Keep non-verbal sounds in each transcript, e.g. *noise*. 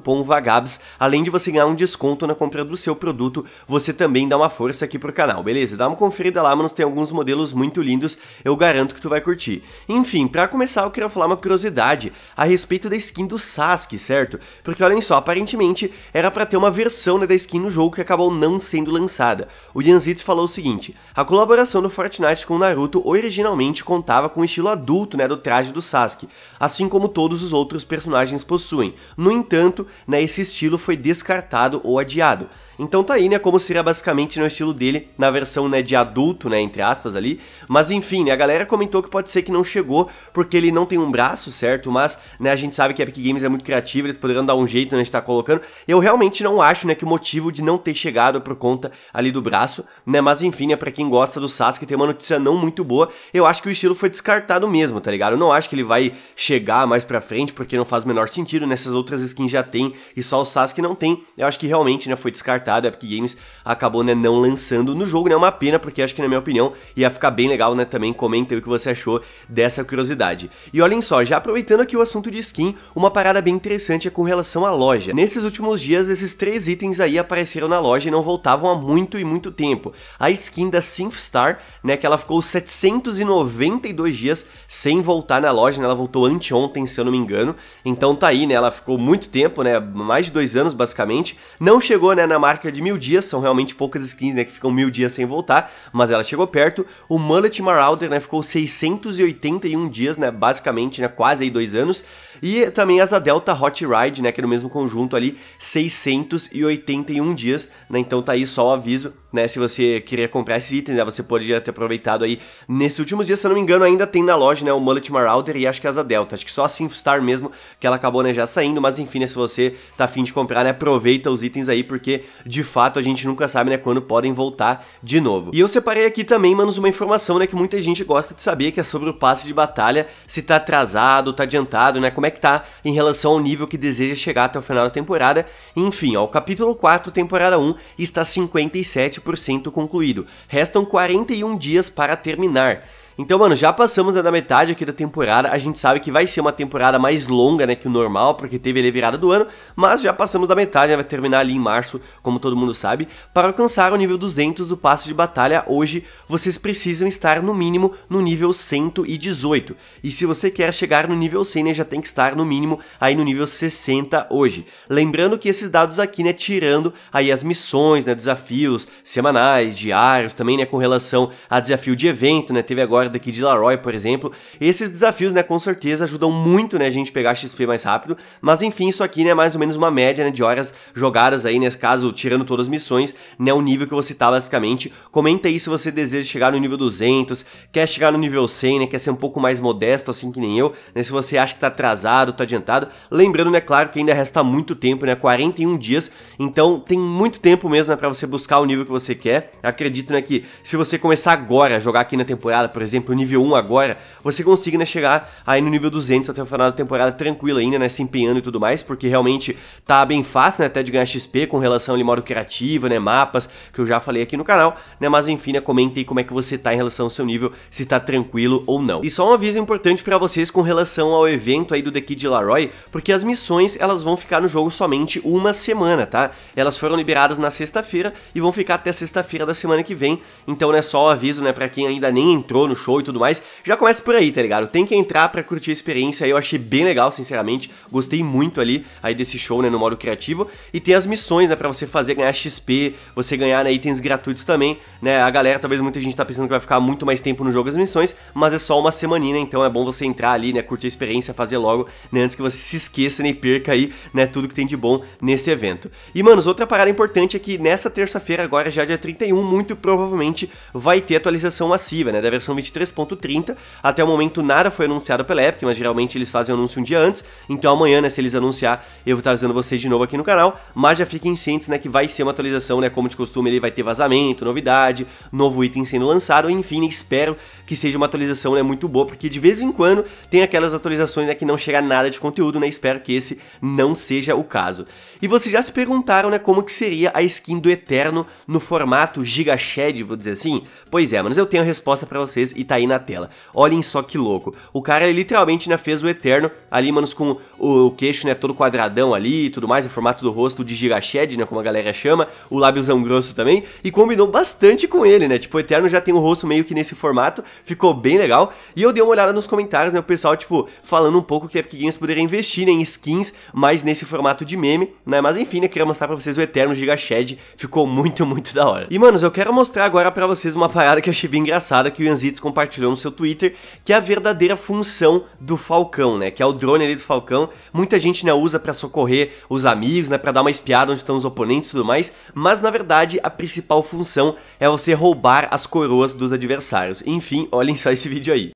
cupom VAGABS, além de você ganhar um desconto na compra do seu produto, você também dá uma força aqui pro canal, beleza? Dá uma conferida lá, mas tem alguns modelos muito lindos, eu garanto que tu vai curtir. Enfim, para começar eu queria falar uma curiosidade a respeito da skin do Sasuke, certo? Porque olhem só, aparentemente era para ter uma versão né, da skin no jogo que acabou não sendo lançada. O Janzitsu falou o seguinte, a colaboração do Fortnite com o Naruto originalmente contava com o estilo adulto né, do traje do Sasuke, assim como todos os outros personagens possuem. No entanto, né, esse estilo foi descartado ou adiado. Então tá aí, né, como seria basicamente no né, estilo dele, na versão, né, de adulto, né, entre aspas ali. Mas enfim, né, a galera comentou que pode ser que não chegou porque ele não tem um braço, certo? Mas, né, a gente sabe que a Epic Games é muito criativa, eles poderiam dar um jeito, né, de estar tá colocando. Eu realmente não acho, né, que o motivo de não ter chegado é por conta ali do braço, né? Mas enfim, né, para quem gosta do Sasuke, tem uma notícia não muito boa. Eu acho que o estilo foi descartado mesmo, tá ligado? Eu não acho que ele vai chegar mais para frente porque não faz o menor sentido, nessas né? outras skins já tem e só o Sasuke não tem. Eu acho que realmente, né, foi descartado contratado, a Epic Games acabou né, não lançando no jogo, né? É uma pena, porque acho que na minha opinião ia ficar bem legal, né? Também comenta o que você achou dessa curiosidade. E olhem só, já aproveitando aqui o assunto de skin, uma parada bem interessante é com relação à loja. Nesses últimos dias, esses três itens aí apareceram na loja e não voltavam há muito e muito tempo. A skin da Synth Star, né? Que ela ficou 792 dias sem voltar na loja, né? Ela voltou anteontem, se eu não me engano. Então tá aí, né? Ela ficou muito tempo, né? Mais de dois anos, basicamente. Não chegou, né, na marca marca de mil dias, são realmente poucas skins, né, que ficam mil dias sem voltar, mas ela chegou perto. O Mullet Marauder, né, ficou 681 dias, né, basicamente, né, quase aí dois anos. E também a delta hot ride, né, que é no mesmo conjunto ali, 681 dias, né? Então tá aí só o aviso, né, se você queria comprar esses itens, né, você poderia ter aproveitado aí nesses últimos dias, se eu não me engano, ainda tem na loja, né, o Mullet Marauder e acho que é a delta, acho que só a Star mesmo que ela acabou, né, já saindo, mas enfim, né, se você tá afim de comprar, né, aproveita os itens aí, porque de fato a gente nunca sabe, né, quando podem voltar de novo. E eu separei aqui também, manos, uma informação, né, que muita gente gosta de saber, que é sobre o passe de batalha, se tá atrasado, tá adiantado, né, como é é que tá em relação ao nível que deseja chegar até o final da temporada. Enfim, ó, o capítulo 4, temporada 1, está 57% concluído. Restam 41 dias para terminar. Então, mano, já passamos né, da metade aqui da temporada. A gente sabe que vai ser uma temporada mais longa, né, que o normal, porque teve a virada do ano, mas já passamos da metade, né, vai terminar ali em março, como todo mundo sabe. Para alcançar o nível 200 do passe de batalha hoje, vocês precisam estar no mínimo no nível 118. E se você quer chegar no nível 100, né, já tem que estar no mínimo aí no nível 60 hoje. Lembrando que esses dados aqui, né, tirando aí as missões, né, desafios semanais, diários, também, né, com relação a desafio de evento, né, teve agora trabalho daqui de Laroy, por exemplo. Esses desafios, né, com certeza ajudam muito, né, a gente pegar XP mais rápido, mas enfim, isso aqui, né, é mais ou menos uma média, né, de horas jogadas aí, nesse né, caso, tirando todas as missões, né, o nível que você tá basicamente. Comenta aí se você deseja chegar no nível 200, quer chegar no nível 100, né, quer ser um pouco mais modesto, assim que nem eu, né, se você acha que tá atrasado, tá adiantado. Lembrando, né, claro que ainda resta muito tempo, né, 41 dias, então tem muito tempo mesmo, né, pra você buscar o nível que você quer. Acredito, né, que se você começar agora a jogar aqui na temporada, por exemplo, exemplo, nível 1 agora, você consiga né, chegar aí no nível 200 até o final da temporada tranquilo ainda, né, se empenhando e tudo mais, porque realmente tá bem fácil, né, até de ganhar XP com relação ali modo criativo, né, mapas, que eu já falei aqui no canal, né, mas enfim, né, comenta aí como é que você tá em relação ao seu nível, se tá tranquilo ou não. E só um aviso importante para vocês com relação ao evento aí do The Kid Laroi, porque as missões, elas vão ficar no jogo somente uma semana, tá? Elas foram liberadas na sexta-feira e vão ficar até sexta-feira da semana que vem, então, né, só um aviso, né, pra quem ainda nem entrou no show e tudo mais, já começa por aí, tá ligado? Tem que entrar pra curtir a experiência, eu achei bem legal, sinceramente, gostei muito ali aí desse show, né, no modo criativo, e tem as missões, né, pra você fazer, ganhar XP, você ganhar, né, itens gratuitos também, né, a galera, talvez muita gente tá pensando que vai ficar muito mais tempo no jogo as missões, mas é só uma semaninha, né, então é bom você entrar ali, né, curtir a experiência, fazer logo, né, antes que você se esqueça, né, e perca aí, né, tudo que tem de bom nesse evento. E, manos, outra parada importante é que nessa terça-feira, agora já dia 31, muito provavelmente vai ter atualização massiva, né, da versão 23 de 3.30. Até o momento nada foi anunciado pela Epic, mas geralmente eles fazem anúncio um dia antes. Então amanhã, né, se eles anunciar, eu vou estar avisando vocês de novo aqui no canal. Mas já fiquem cientes, né, que vai ser uma atualização, né, como de costume, ele vai ter vazamento, novidade, novo item sendo lançado. Enfim, espero que seja uma atualização, né, muito boa, porque de vez em quando tem aquelas atualizações, né, que não chega nada de conteúdo, né, espero que esse não seja o caso. E vocês já se perguntaram, né, como que seria a skin do Eterno no formato Giga Shed, vou dizer assim? Pois é, mas eu tenho a resposta para vocês e tá aí na tela. Olhem só que louco. O cara literalmente ainda né, fez o Eterno ali, manos, com o, o queixo, né, todo quadradão ali e tudo mais, o formato do rosto de gigashed, né, como a galera chama, o lábiozão grosso também, e combinou bastante com ele, né? Tipo, o Eterno já tem o um rosto meio que nesse formato, ficou bem legal. E eu dei uma olhada nos comentários, né, o pessoal, tipo, falando um pouco que a é Epic Games poderia investir né, em skins, mas nesse formato de meme, né? Mas enfim, né, queria mostrar pra vocês o Eterno gigashed, ficou muito, muito da hora. E, manos, eu quero mostrar agora para vocês uma parada que eu achei bem engraçada, que o Yanzitsu compartilhou no seu Twitter, que é a verdadeira função do Falcão, né? Que é o drone ali do Falcão. Muita gente né, usa para socorrer os amigos, né? Para dar uma espiada onde estão os oponentes e tudo mais. Mas na verdade a principal função é você roubar as coroas dos adversários. Enfim, olhem só esse vídeo aí.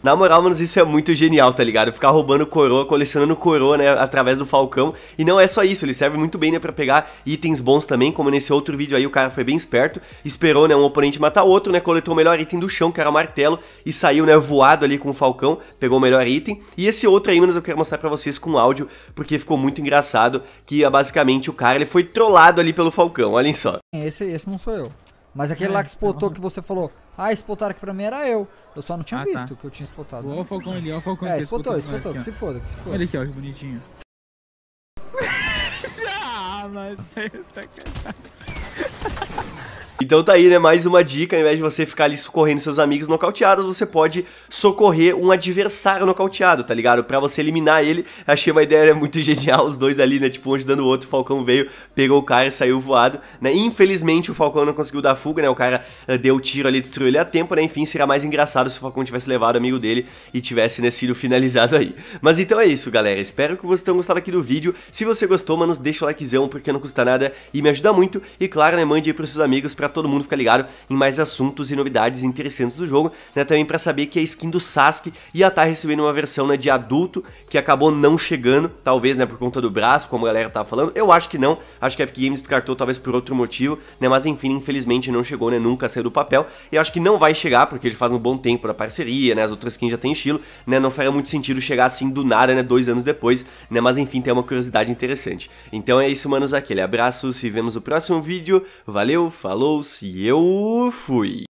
Na moral, mano, isso é muito genial, tá ligado? Ficar roubando coroa, colecionando coroa, né, através do Falcão. E não é só isso, ele serve muito bem, né, pra pegar itens bons também, como nesse outro vídeo aí, o cara foi bem esperto, esperou, né, um oponente matar outro, né, coletou o melhor item do chão, que era o martelo, e saiu, né, voado ali com o Falcão, pegou o melhor item. E esse outro aí, mano, eu quero mostrar pra vocês com áudio, porque ficou muito engraçado, que é basicamente o cara, ele foi trollado ali pelo Falcão, olhem só. Esse, esse não sou eu. Mas aquele é, lá que spotou então. que você falou, ah, spotaram aqui pra mim era eu. Eu só não tinha ah, tá. visto tá. que eu tinha spotado. Olha o Falcão ali, olha o Falcão É, spotou, spotou, que se foda, que se foda. Olha aqui, ó, que bonitinho. *laughs* *laughs* ah, mas tá então tá aí, né? Mais uma dica. Ao invés de você ficar ali socorrendo seus amigos nocauteados, você pode socorrer um adversário nocauteado, tá ligado? Pra você eliminar ele. Achei uma ideia né, muito *laughs* genial, os dois ali, né? Tipo, um ajudando o outro. O Falcão veio, pegou o cara e saiu voado, né? Infelizmente o Falcão não conseguiu dar fuga, né? O cara eh, deu o tiro ali, destruiu ele a tempo, né? Enfim, seria mais engraçado se o Falcão tivesse levado o amigo dele e tivesse, né, sido finalizado aí. Mas então é isso, galera. Espero que vocês tenham gostado aqui do vídeo. Se você gostou, mano, deixa o likezão, porque não custa nada e me ajuda muito. E claro, né? Mande aí pros seus amigos pra para todo mundo ficar ligado em mais assuntos e novidades interessantes do jogo, né? Também para saber que a skin do Sasuke ia estar tá recebendo uma versão né, de adulto que acabou não chegando, talvez, né, por conta do braço, como a galera tava falando. Eu acho que não, acho que a Epic Games descartou talvez por outro motivo, né? Mas enfim, infelizmente não chegou, né? Nunca saiu do papel. E acho que não vai chegar, porque ele faz um bom tempo da parceria, né? As outras skins já tem estilo, né? Não faria muito sentido chegar assim do nada, né? Dois anos depois, né? Mas enfim, tem uma curiosidade interessante. Então é isso, manos. Aquele abraço, se vemos no próximo vídeo. Valeu, falou! e eu fui.